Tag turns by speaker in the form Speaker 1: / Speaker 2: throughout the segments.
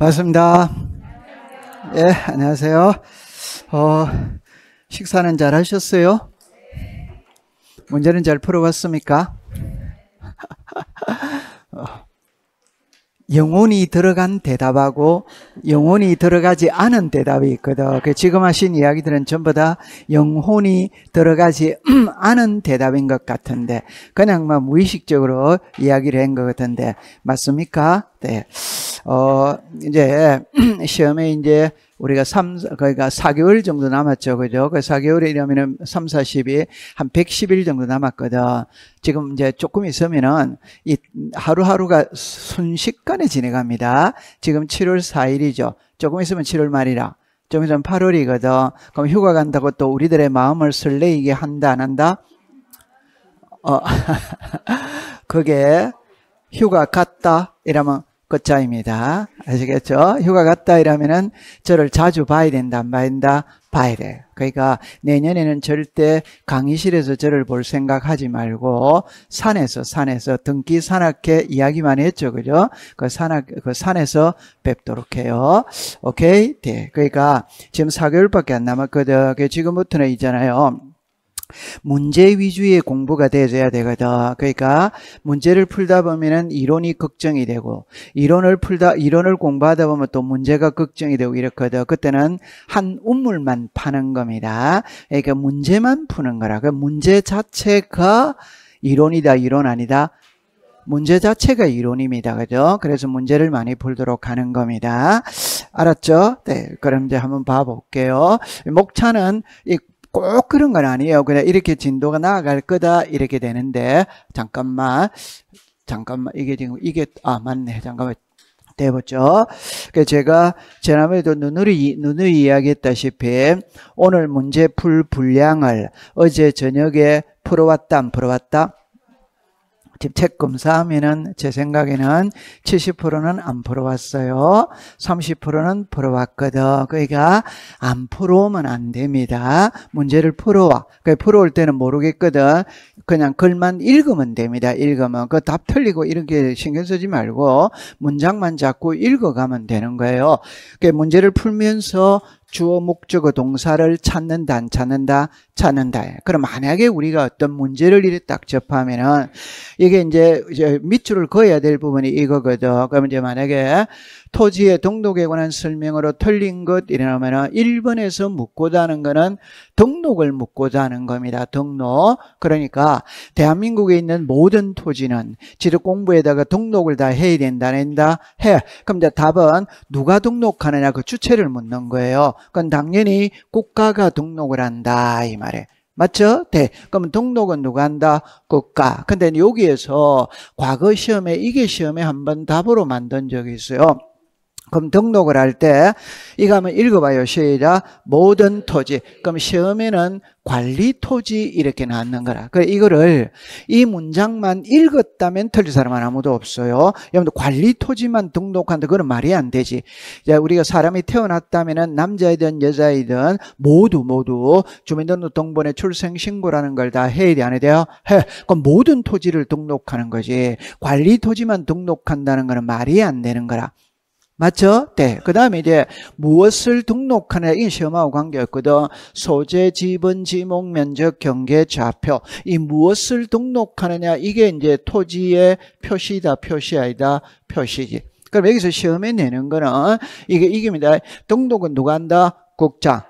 Speaker 1: 반갑습니다. 예, 안녕하세요. 어, 식사는 잘 하셨어요? 문제는 잘 풀어봤습니까? 영혼이 들어간 대답하고 영혼이 들어가지 않은 대답이 있거든. 그 지금 하신 이야기들은 전부 다 영혼이 들어가지 않은 대답인 것 같은데 그냥 막 뭐 무의식적으로 이야기를 한 것 같은데 맞습니까? 때, 네. 어, 이제, 시험에 이제, 우리가 3, 그러니까 4개월 정도 남았죠. 그죠? 그 4개월이라면은 3, 4, 10이 한 110일 정도 남았거든. 지금 이제 조금 있으면은 이 하루하루가 순식간에 지나갑니다. 지금 7월 4일이죠. 조금 있으면 7월 말이라. 좀 있으면 8월이거든. 그럼 휴가 간다고 또 우리들의 마음을 설레이게 한다, 안 한다? 어, 그게 휴가 갔다 이러면 끝자입니다. 아시겠죠? 휴가 갔다 이러면은 저를 자주 봐야 된다, 안 봐야 된다, 봐야 돼. 그러니까 내년에는 절대 강의실에서 저를 볼 생각하지 말고 산에서 산에서 등기 산악회 이야기만 했죠, 그죠? 그 산악 그 산에서 뵙도록 해요. 오케이, 네. 그러니까 지금 4개월밖에 안 남았거든. 지금부터는 있잖아요. 문제 위주의 공부가 되어야 되거든. 그러니까 문제를 풀다 보면은 이론이 걱정이 되고 이론을 풀다 이론을 공부하다 보면 또 문제가 걱정이 되고 이렇거든. 그때는 한 우물만 파는 겁니다. 그러니까 문제만 푸는 거라. 그 문제 자체가 이론이다, 이론 아니다. 문제 자체가 이론입니다. 그죠? 그래서 문제를 많이 풀도록 하는 겁니다. 알았죠? 네. 그럼 이제 한번 봐볼게요. 목차는 이꼭 그런 건 아니에요. 그냥 이렇게 진도가 나아갈 거다 이렇게 되는데 잠깐만 잠깐만 이게 지금 이게 아 맞네 잠깐만 대보죠그 제가 지난번에도 누누이 누누이 이야기했다시피 오늘 문제 풀 분량을 어제 저녁에 풀어왔다 안 풀어왔다 집책 검사하면은 제 생각에는 70%는 안 풀어왔어요. 30%는 풀어왔거든. 그러니까 안 풀어오면 안 됩니다. 문제를 풀어와. 그 풀어올 때는 모르겠거든. 그냥 글만 읽으면 됩니다. 읽으면 그답 틀리고 이렇게 신경 쓰지 말고 문장만 자꾸 읽어가면 되는 거예요. 그 문제를 풀면서 주어 목적어 동사를 찾는다 안 찾는다 찾는다 그럼 만약에 우리가 어떤 문제를 이렇게 딱 접하면은 이게 이제, 이제 밑줄을 그어야 될 부분이 이거거든 그럼 이제 만약에 토지의 등록에 관한 설명으로 틀린 것이라면 1번에서 묻고자 하는 것은 등록을 묻고자 하는 겁니다. 등록. 그러니까 대한민국에 있는 모든 토지는 지도 공부에다가 등록을 다 해야 된다, 낸다, 해. 그럼 이제 답은 누가 등록하느냐 그 주체를 묻는 거예요. 그건 당연히 국가가 등록을 한다, 이 말에. 이요 맞죠? 네. 그럼 등록은 누가 한다? 국가. 근데 여기에서 과거 시험에 이게 시험에 한번 답으로 만든 적이 있어요. 그럼 등록을 할 때 이거 한번 읽어봐요. 시작. 모든 토지. 그럼 시험에는 관리 토지 이렇게 나왔는 거라. 그 이거를 이 문장만 읽었다면 틀린 사람은 아무도 없어요. 여러분들 관리 토지만 등록한다 그건 말이 안 되지. 자 우리가 사람이 태어났다면은 남자이든 여자이든 모두 모두 주민등록등본에 출생 신고라는 걸 다 해야 돼안 해야 돼요? 해. 그럼 모든 토지를 등록하는 거지. 관리 토지만 등록한다는 거는 말이 안 되는 거라. 맞죠? 네. 그 다음에 이제 무엇을 등록하냐 이 시험하고 관계였거든. 소재, 지분, 지목, 면적, 경계, 좌표 이 무엇을 등록하느냐 이게 이제 토지의 표시다 표시 아니다 표시지. 그럼 여기서 시험에 내는 거는 이게 이깁니다. 등록은 누가 한다? 국장.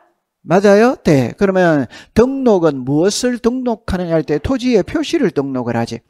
Speaker 1: 맞아요? 네. 그러면 등록은 무엇을 등록하느냐 할 때 토지의 표시를 등록을 하지.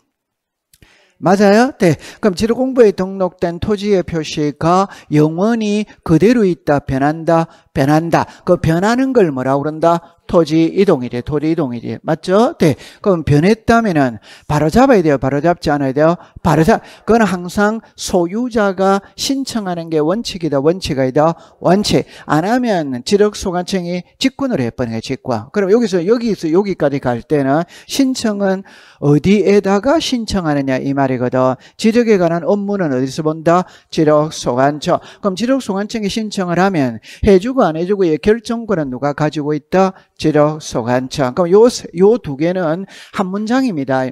Speaker 1: 맞아요? 네. 그럼 지도 공부에 등록된 토지의 표시가 영원히 그대로 있다, 변한다, 변한다. 그 변하는 걸 뭐라 그런다? 토지 이동이래, 토지 이동이래. 맞죠? 네. 그럼 변했다면은 바로 잡아야 돼요. 바로 잡지 않아야 돼요. 바로 잡, 그건 항상 소유자가 신청하는 게 원칙이다, 원칙이다, 원칙. 안 하면 지력소관청이 직권을 해버린 요 직권. 그럼 여기서, 여기서 여기까지 갈 때는 신청은 어디에다가 신청하느냐, 이말 말이거든. 지적에 관한 업무는 어디서 본다? 지력소관청. 그럼 지력소관청에 신청을 하면 해주고 안 해주고의 결정권은 누가 가지고 있다? 지력소관청. 그럼 요, 요두 개는 한 문장입니다.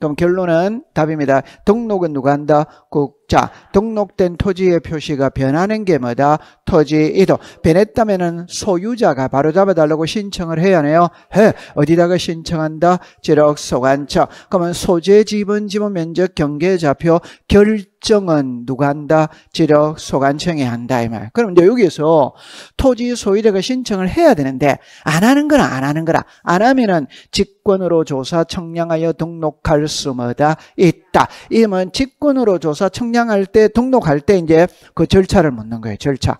Speaker 1: 그럼 결론은 답입니다. 등록은 누가 한다? 국 자, 등록된 토지의 표시가 변하는 게 뭐다? 토지 이동. 변했다면은 소유자가 바로 잡아달라고 신청을 해야 하네요. 해. 어디다가 신청한다? 지력소관청. 그러면 소재 지분 지분 면적 경계 좌표 결정은 누가 한다? 지력소관청이 한다 이 말. 그럼 이제 여기서 토지 소유자가 신청을 해야 되는데 안 하는 거나 안 하는 거나 안 하면은 직권으로 조사 청량하여 등록할 수마다 있다. 이면 직권으로 조사 청량 신청할 때 등록할 때 이제 그 절차를 묻는 거예요. 절차.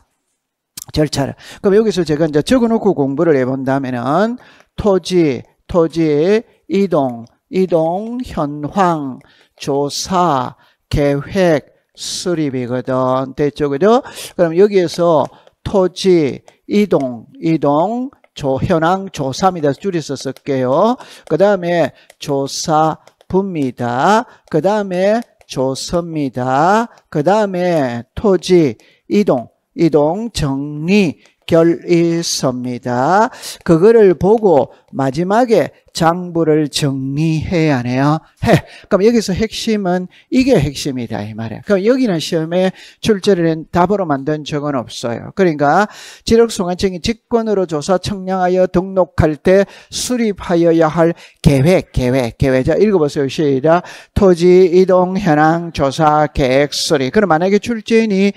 Speaker 1: 절차를. 그럼 여기서 제가 이제 적어놓고 공부를 해본다면은 토지, 토지, 이동, 이동, 현황, 조사, 계획, 수립이거든. 대죠 그죠? 그럼 여기에서 토지, 이동, 이동, 조, 현황, 조사입니다. 줄여서 쓸게요. 그 다음에 조사, 분미다. 그 다음에 좋습니다그 다음에 토지, 이동, 이동, 정리, 결의서입니다. 그거를 보고 마지막에 장부를 정리해야 해요. 해. 그럼 여기서 핵심은 이게 핵심이다 이 말이야. 그럼 여기는 시험에 출제를 한 답으로 만든 적은 없어요. 그러니까 지력소관청이 직권으로 조사 청량하여 등록할 때 수립하여야 할 계획, 계획, 계획. 자 읽어보세요. 시작. 토지 이동 현황 조사 계획 수립. 그럼 만약에 출제인이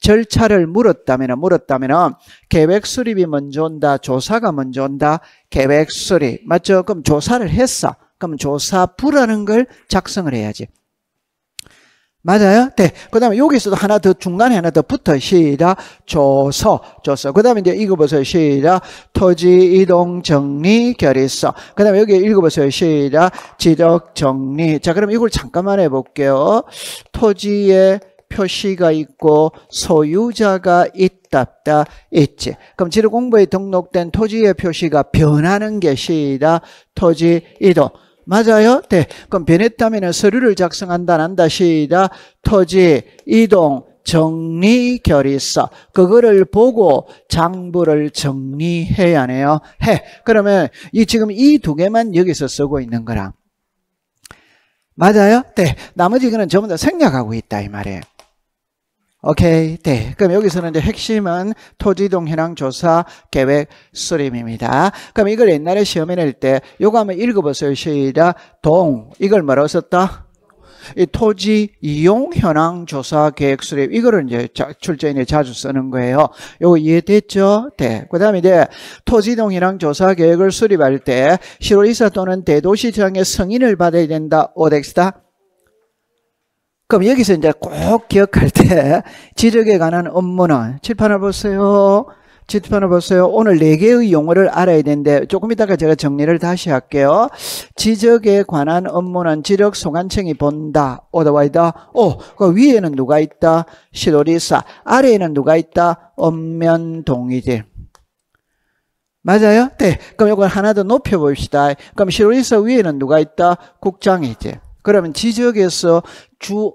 Speaker 1: 절차를 물었다면 물었다면 계획 수립이 먼저 온다, 조사가 먼저 온다, 계획 수립 맞죠? 그럼 조사를 했어. 그럼 조사부라는 걸 작성을 해야지. 맞아요? 네. 그 다음에 여기서도 하나 더, 중간에 하나 더 붙어. 시작. 조서. 조서. 그 다음에 이제 읽어보세요. 시작. 토지 이동 정리 결의서. 그 다음에 여기 읽어보세요. 시작. 지적 정리. 자, 그럼 이걸 잠깐만 해볼게요. 토지의 표시가 있고 소유자가 있답다 있지. 그럼 지리공부에 등록된 토지의 표시가 변하는 것이다. 토지 이동. 맞아요? 네. 그럼 변했다면 서류를 작성한다, 난다, 시다. 토지, 이동, 정리, 결의서. 그거를 보고 장부를 정리해야 해요. 해. 그러면 이 지금 이 두 개만 여기서 쓰고 있는 거랑. 맞아요? 네. 나머지 거는 전부 다 생략하고 있다, 이 말이에요. 오케이, 네. 그럼 여기서는 이제 핵심은 토지동 현황 조사 계획 수립입니다. 그럼 이걸 옛날에 시험에 낼 때, 요거 한번 읽어보세요. 시작. 동. 이걸 뭐라고 썼다? 이 토지 이용 현황 조사 계획 수립 이거를 이제 출제인이 자주 쓰는 거예요. 요거 이해됐죠? 네. 그다음에 이제 토지 이용 현황 조사 계획을 수립할 때시효이사 또는 대도시장의 승인을 받아야 된다. 오덱스다. 그럼 여기서 이제 꼭 기억할 때 지적에 관한 업무는 칠판을 보세요. 칠판을 보세요. 오늘 네 개의 용어를 알아야 되는데 조금 이따가 제가 정리를 다시 할게요. 지적에 관한 업무는 지적 소관청이 본다. 오더와이다. 오, 그 위에는 누가 있다? 시도리사. 아래에는 누가 있다? 엄면 동의지. 맞아요? 네. 그럼 이걸 하나 더 높여 봅시다. 그럼 시도리사 위에는 누가 있다? 국장이지. 그러면 지적에서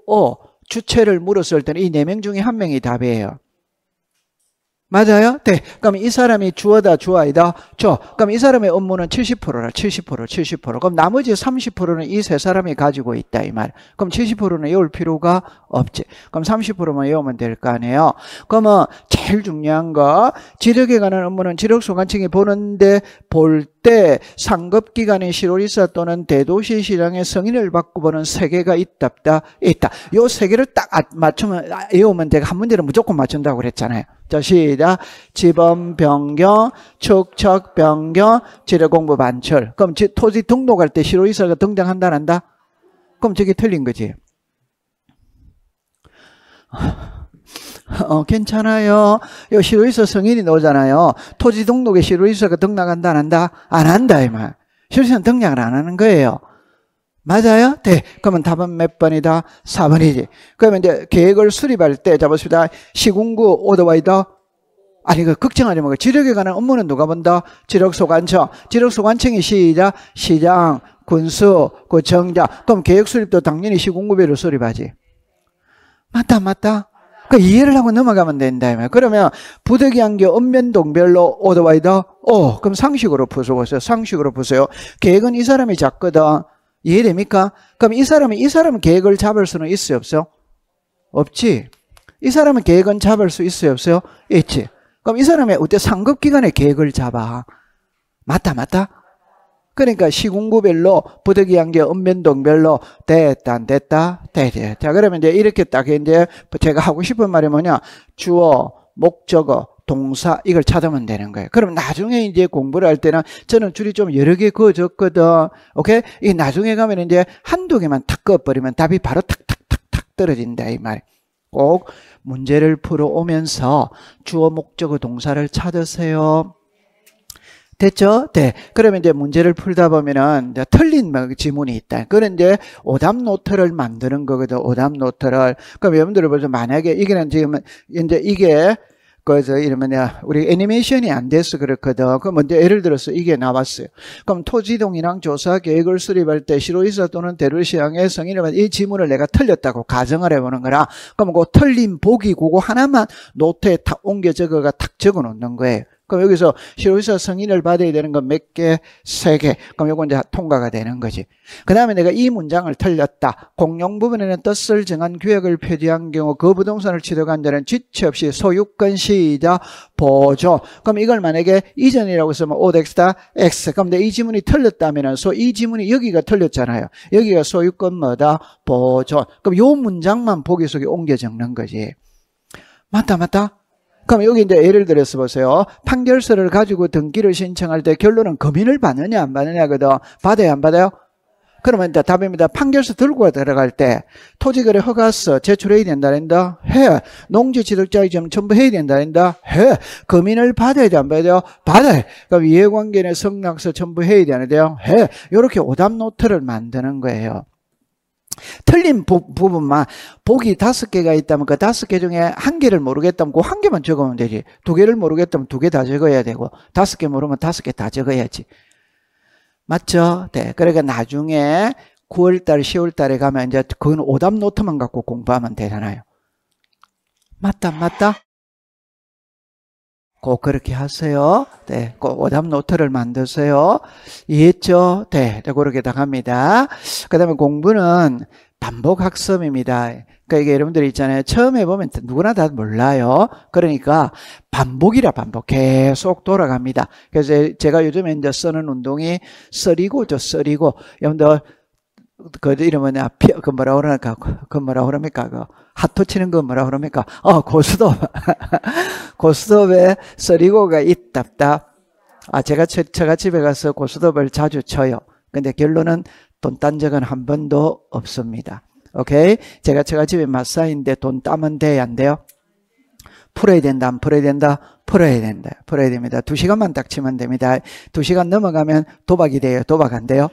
Speaker 1: 주어, 주체를 물었을 때는 이 네 명 중에 한 명이 답이에요. 맞아요? 네. 그럼 이 사람이 주어다 주어이다. 저. 그럼 이 사람의 업무는 70%라. 70%, 70%. 그럼 나머지 30%는 이 세 사람이 가지고 있다 이 말. 그럼 70%는 외울 필요가 없지. 그럼 30%만 외우면 될 거 아니에요. 그러면 제일 중요한 거 지력에 관한 업무는 지력 소관층이 보는데 볼 때 상급기관의 실오리사 또는 대도시 시장의 성인을 바꾸보는 세 개가 있답다 있다. 요세 개를 딱 맞추면 아, 외우면 되한 문제는 무조건 맞춘다고 그랬잖아요. 자 시작 지범 변경 축척 변경 지뢰 공부 반출 그럼 토지 등록할 때 시로 이설가 등장한다 한다 그럼 저게 틀린 거지 어, 괜찮아요. 요 시로이서 성인이 나오잖아요. 토지 등록에 시로이서가 등록한다, 안 한다? 안 한다, 이 말. 실수는 등장을안 하는 거예요. 맞아요? 네. 그러면 답은 몇 번이다? 4번이지. 그러면 이제 계획을 수립할 때, 자, 보십시다. 시군구 오더와이더. 아니, 그, 걱정하지 말고. 그 지력에 관한 업무는 누가 본다? 지력소관청. 지력소관청이 시작, 시장, 군수, 구청장. 그럼 계획 수립도 당연히 시군구별로 수립하지. 맞다, 맞다. 그 이해를 하고 넘어가면 된다 그러면 부득이한게 읍면동별로 오더와이더 오. 그럼 상식으로 보세요. 상식으로 보세요. 계획은 이 사람이 작거든. 이해됩니까? 그럼 이 사람은 이 사람은 계획을 잡을 수는 있어요 없어요? 없지. 이 사람은 계획은 잡을 수 있어요 없어요? 있지. 그럼 이 사람이 어때 상급 기관에 계획을 잡아. 맞다 맞다. 그러니까 시군구별로 부득이 한게 읍면동별로 됐다 안 됐다 됐다. 자 그러면 이제 이렇게 딱 이제 제가 하고 싶은 말이 뭐냐? 주어 목적어 동사 이걸 찾으면 되는 거예요. 그럼 나중에 이제 공부를 할 때는 저는 줄이 좀 여러 개그어졌거든 오케이? 이 나중에 가면 이제 한두 개만 탁 그어버리면 답이 바로 탁탁탁탁 떨어진다 이 말. 꼭 문제를 풀어오면서 주어 목적어 동사를 찾으세요. 됐죠? 네. 그러면 이제 문제를 풀다 보면은 이제 틀린 지문이 있다. 그런 이제 오답 노트를 만드는 거거든. 오답 노트를. 그럼 여러분들 보세요. 만약에 이게는 지금 이제 이게 그거서 이러면야 우리 애니메이션이 안 돼서 그렇거든. 그럼 먼저 예를 들어서 이게 나왔어요. 그럼 토지동이랑 조사 계획을 수립할 때 시로이사 또는 대루시향의 성인이면 이 지문을 내가 틀렸다고 가정을 해보는 거라. 그럼 그 틀린 보기 그거 하나만 노트에 탁 옮겨 적어가 탁 적어 놓는 거예요. 그럼 여기서 실로서 승인을 받아야 되는 건 몇 개? 세 개. 그럼 요건 이제 통과가 되는 거지. 그 다음에 내가 이 문장을 틀렸다. 공용 부분에는 뜻을 정한 규약을 표지한 경우 그 부동산을 취득한 자는 지체 없이 소유권 시자 보조. 그럼 이걸 만약에 이전이라고 쓰면 오덱스다 X. 그럼 내이 지문이 틀렸다면 소이 지문이 여기가 틀렸잖아요. 여기가 소유권 뭐다? 보조. 그럼 요 문장만 보기 속에 옮겨 적는 거지. 맞다 맞다. 그럼 여기 이제 예를 들어서 보세요. 판결서를 가지고 등기를 신청할 때 결론은 검인을 받느냐 안 받느냐거든. 받아요 안 받아요? 그러면 이제 답입니다. 판결서 들고 들어갈 때 토지거래 허가서 제출해야 된다는다 해. 농지취득자의 점 전부 해야 된다는다 해. 검인을 받아야 돼안 받아야 돼요? 받아요. 그럼 이해관계는 성낙서 전부 해야 되는데요. 해. 이렇게 오답노트를 만드는 거예요. 틀린 부, 부 분만 복이 다섯 개가 있다면 그 다섯 개 중에 한 개를 모르겠다면 그 한 개만 적으면 되지. 두 개를 모르겠다면 두 개 다 적어야 되고 다섯 개 모르면 다섯 개 다 적어야지. 맞죠? 네. 그러니까 나중에 9월달, 10월달에 가면 이제 그건 오답 노트만 갖고 공부하면 되잖아요. 맞다, 맞다. 꼭 그렇게 하세요. 네, 꼭 오답 노트를 만드세요. 이해했죠? 네, 네 그렇게 다 합니다. 그 다음에 공부는 반복 학습입니다. 그러니까 이게 여러분들 있잖아요. 처음에 보면 누구나 다 몰라요. 그러니까 반복이라 반복 계속 돌아갑니다. 그래서 제가 요즘에 이제 쓰는 운동이 쓰리고죠, 쓰리고. 여러분들 그 이름은 아, 그 뭐라 그러나 그, 그 뭐라 그럽니까 그 하토 치는 건 뭐라 그럽니까? 어, 고스톱. 고스톱에 서리고가 있답다. 아, 제가, 제가 집에 가서 고스톱을 자주 쳐요. 근데 결론은 돈 딴 적은 한 번도 없습니다. 오케이? 제가, 제가 집에 마사인데 돈 따면 돼야 안 돼요? 풀어야 된다, 안 풀어야 된다? 풀어야 된다. 풀어야 됩니다. 두 시간만 딱 치면 됩니다. 두 시간 넘어가면 도박이 돼요. 도박 안 돼요?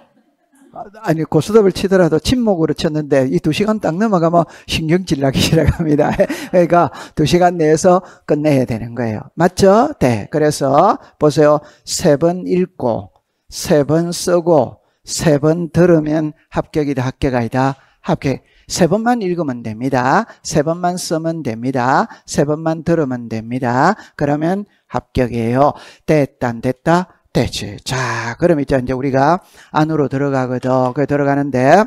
Speaker 1: 아니 고스톱을 치더라도 침묵으로 쳤는데 이 두 시간 딱 넘어가면 신경질 나기 시작합니다. 그러니까 두 시간 내에서 끝내야 되는 거예요. 맞죠? 네. 그래서 보세요. 세 번 읽고 세 번 쓰고 세 번 들으면 합격이다 합격이다 합격. 세 번만 읽으면 됩니다. 세 번만 쓰면 됩니다. 세 번만 들으면 됩니다. 그러면 합격이에요. 됐다 안 됐다 됐지. 자, 그럼 이제 이제 우리가 안으로 들어가거든. 그 들어가는데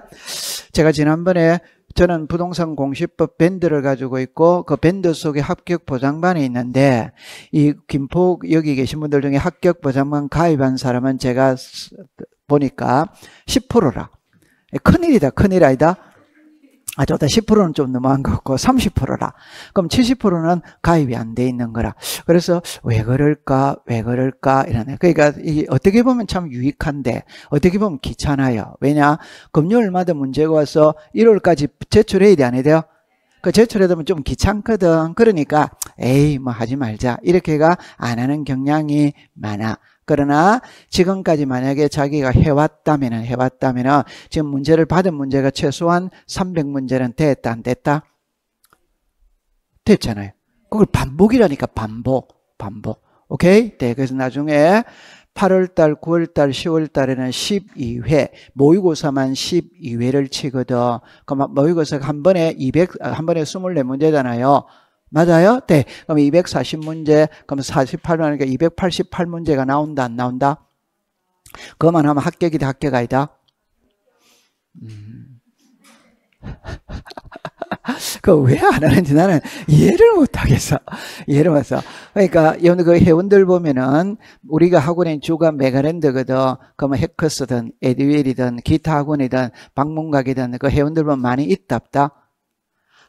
Speaker 1: 제가 지난번에 저는 부동산 공시법 밴드를 가지고 있고 그 밴드 속에 합격 보장반이 있는데 이 김포 여기 계신 분들 중에 합격 보장반 가입한 사람은 제가 보니까 10%라. 큰일이다. 큰일 아니다. 아, 저다 10%는 좀 너무한 것 같고, 30%라. 그럼 70%는 가입이 안 돼 있는 거라. 그래서, 왜 그럴까, 왜 그럴까, 이러네. 그러니까, 이게 어떻게 보면 참 유익한데, 어떻게 보면 귀찮아요. 왜냐, 금요일마다 문제가 와서 1월까지 제출해야 돼, 안 해야 돼요? 그 제출해두면 좀 귀찮거든. 그러니까, 에이, 뭐 하지 말자. 이렇게가 안 하는 경향이 많아. 그러나 지금까지 만약에 자기가 해왔다면 해왔다면 지금 문제를 받은 문제가 최소한 300문제는 됐다 안 됐다? 됐잖아요. 그걸 반복이라니까 반복 반복 오케이? 네, 그래서 나중에 8월달, 9월달, 10월달에는 12회 모의고사만 12회를 치거든. 그럼 모의고사가 한 번에 200, 아, 한 번에 24문제잖아요. 맞아요? 네. 그럼 240문제, 그럼 48문제니까 288문제가 나온다, 안 나온다? 그만 하면 합격이다, 합격 아니다? 음. 그왜안 거 하는지 나는 이해를 못 하겠어. 이해를 못 해서. 그러니까 여러분 그 회원들 보면은 우리가 학원에 주간 메가랜드거든. 그러면 해커스든 에듀웰이든 기타 학원이든 방문각이든 그 회원들 보면 많이 있답다.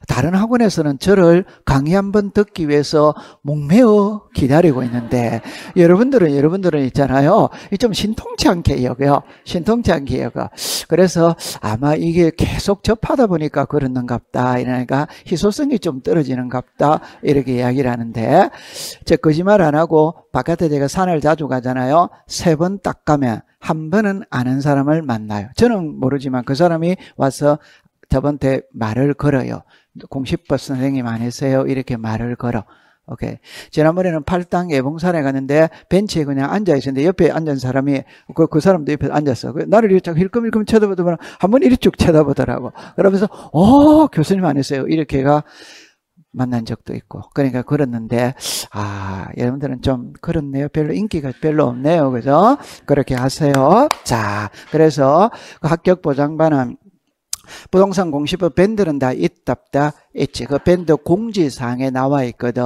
Speaker 1: 다른 학원에서는 저를 강의 한 번 듣기 위해서 목매어 기다리고 있는데 여러분들은 여러분들은 있잖아요. 좀 신통치 않게 요 신통치 않게 여 그래서 아마 이게 계속 접하다 보니까 그러는갑다. 이러니까 희소성이 좀 떨어지는갑다. 이렇게 이야기를 하는데 제 거짓말 안 하고 바깥에 제가 산을 자주 가잖아요. 세 번 딱 가면 한 번은 아는 사람을 만나요. 저는 모르지만 그 사람이 와서 저번에 말을 걸어요. 공식버스 선생님 안 했어요. 이렇게 말을 걸어. 오케이. 지난번에는 팔당 예봉산에 갔는데 벤치에 그냥 앉아 있었는데 옆에 앉은 사람이 그, 그 사람도 옆에 앉았어. 그 나를 이렇게 힐끔힐끔 쳐다보더만 한번 이리 쭉 쳐다보더라고. 그러면서 어 교수님 안 했어요. 이렇게가 만난 적도 있고 그러니까 그랬는데 아 여러분들은 좀 그렇네요 별로 인기가 별로 없네요 그죠 그렇게 하세요 자 그래서 그 합격 보장반은 부동산 공시법 밴드는 다 있답다 있지. 그 밴드 공지사항에 나와 있거든.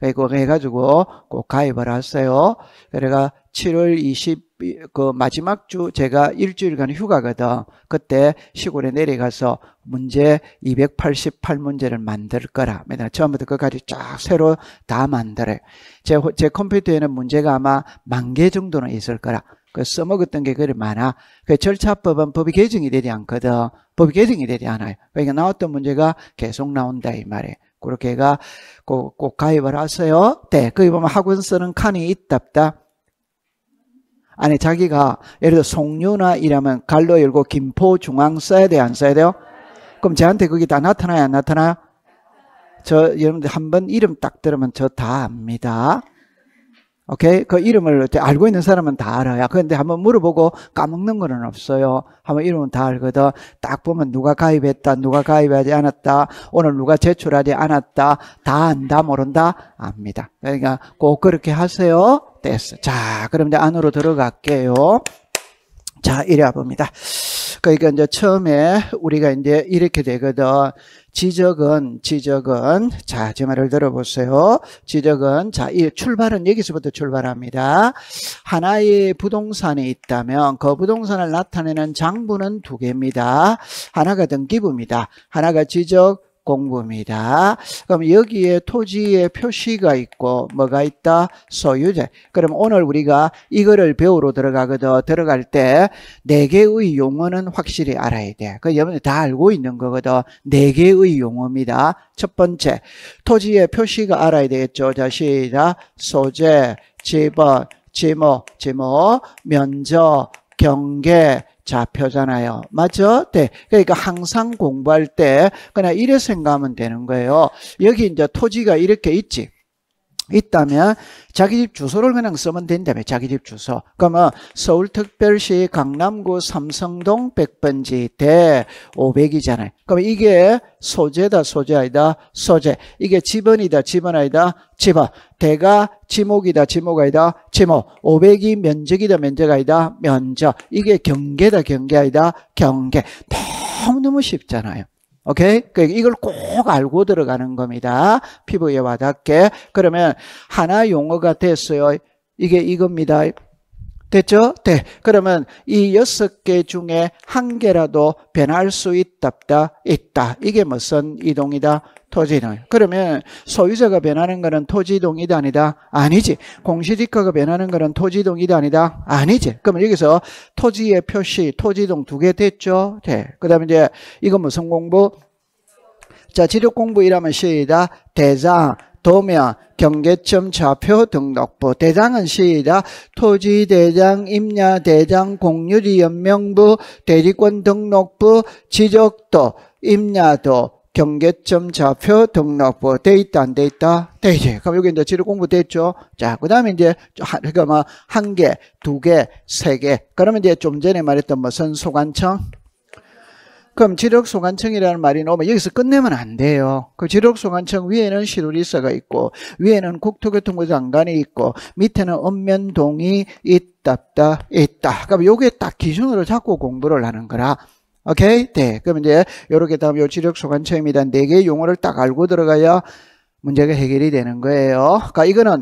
Speaker 1: 그거 해가지고 꼭 가입을 하세요. 그래가 7월 20, 그 마지막 주 제가 일주일간 휴가거든. 그때 시골에 내려가서 문제 288문제를 만들 거라. 맨날 처음부터 끝까지 쫙 새로 다만들어 제, 제 컴퓨터에는 문제가 아마 만 개 정도는 있을 거라. 그 써먹었던 게 그리 많아. 그 절차법은 법이 개정이 되지 않거든. 법이 개정이 되지 않아요. 그러니까 나왔던 문제가 계속 나온다 이 말이에요. 그렇게가 해 꼭, 꼭 가입을 하세요. 네, 거기 보면 학원 쓰는 칸이 있답다. 아니 자기가 예를 들어 송유나 이라면 갈로 열고 김포 중앙 써야 돼요? 안 써야 돼요? 그럼 저한테 그게 다 나타나요? 안 나타나요? 저 여러분들 한 번 이름 딱 들으면 저 다 압니다. 오케이? 그 이름을 알고 있는 사람은 다 알아요. 그런데 한번 물어보고 까먹는 거는 없어요. 한번 이름은 다 알거든. 딱 보면 누가 가입했다, 누가 가입하지 않았다, 오늘 누가 제출하지 않았다, 다 안다, 모른다, 압니다. 그러니까 꼭 그렇게 하세요. 됐어. 자, 그럼 이제 안으로 들어갈게요. 자, 이리 와봅니다. 그러니까 이제 처음에 우리가 이제 이렇게 되거든. 지적은 지적은 자, 제 말을 들어보세요. 지적은 자, 이 출발은 여기서부터 출발합니다. 하나의 부동산이 있다면 그 부동산을 나타내는 장부는 두 개입니다. 하나가 등기부입니다. 하나가 지적 공부입니다. 그럼 여기에 토지의 표시가 있고 뭐가 있다? 소유자. 그럼 오늘 우리가 이거를 배우러 들어가거든. 들어갈 때 네 개의 용어는 확실히 알아야 돼. 그 여러분 다 알고 있는 거거든. 네 개의 용어입니다. 첫 번째, 토지의 표시가 알아야 되겠죠. 자, 시작. 소재, 지번, 지목, 지목, 면적, 경계, 좌표잖아요. 맞죠? 네. 그러니까 항상 공부할 때 그냥 이래 생각하면 되는 거예요. 여기 이제 토지가 이렇게 있지. 있다면 자기 집 주소를 그냥 쓰면 된다며 자기 집 주소 그러면 서울특별시 강남구 삼성동 100번지 대 500이잖아요 그러면 이게 소재다 소재 아니다 소재 이게 지번이다 지번 아니다 지번 대가 지목이다 지목 아니다 지목 500이 면적이다 면적 아니다 면적 이게 경계다 경계 아니다 경계 너무너무 쉽잖아요 오케이? 그러니까 이걸 꼭 알고 들어가는 겁니다. 피부에 와닿게. 그러면 하나 용어가 됐어요. 이게 이겁니다. 됐죠? 네. 그러면 이 여섯 개 중에 한 개라도 변할 수 있답다, 있다. 이게 무슨 이동이다? 토지이동 그러면 소유자가 변하는 거는 토지이동이다 아니다? 아니지. 공시지가가 변하는 거는 토지이동이다 아니다? 아니지. 그러면 여기서 토지의 표시, 토지이동 두 개 됐죠? 네. 그 다음에 이제 이건 무슨 공부? 자, 지력 공부이라면 시다 대장, 도면 경계점 좌표 등록부 대장은 시작 이 토지대장 임야대장 공유리연명부 대리권 등록부 지적도 임야도 경계점 좌표 등록부 돼 있다 안 돼 있다 돼 있지 그럼 여기 이제 지로 공부 됐죠 자그 다음에 이제 그러니까 막한 뭐 개, 두 개, 세개 그러면 이제 좀 전에 말했던 뭐 선소관청 그럼 지력소관청이라는 말이 나오면 여기서 끝내면 안 돼요. 그 지력소관청 위에는 시루리사가 있고 위에는 국토교통부 장관이 있고 밑에는 읍면동이 있답다 있다. 그럼 요게 딱 기준으로 잡고 공부를 하는 거라. 오케이? 네. 그럼 이제 요렇게 다음 요 지력소관청에 대한 네 개의 용어를 딱 알고 들어가야 문제가 해결이 되는 거예요. 그러니까 이거는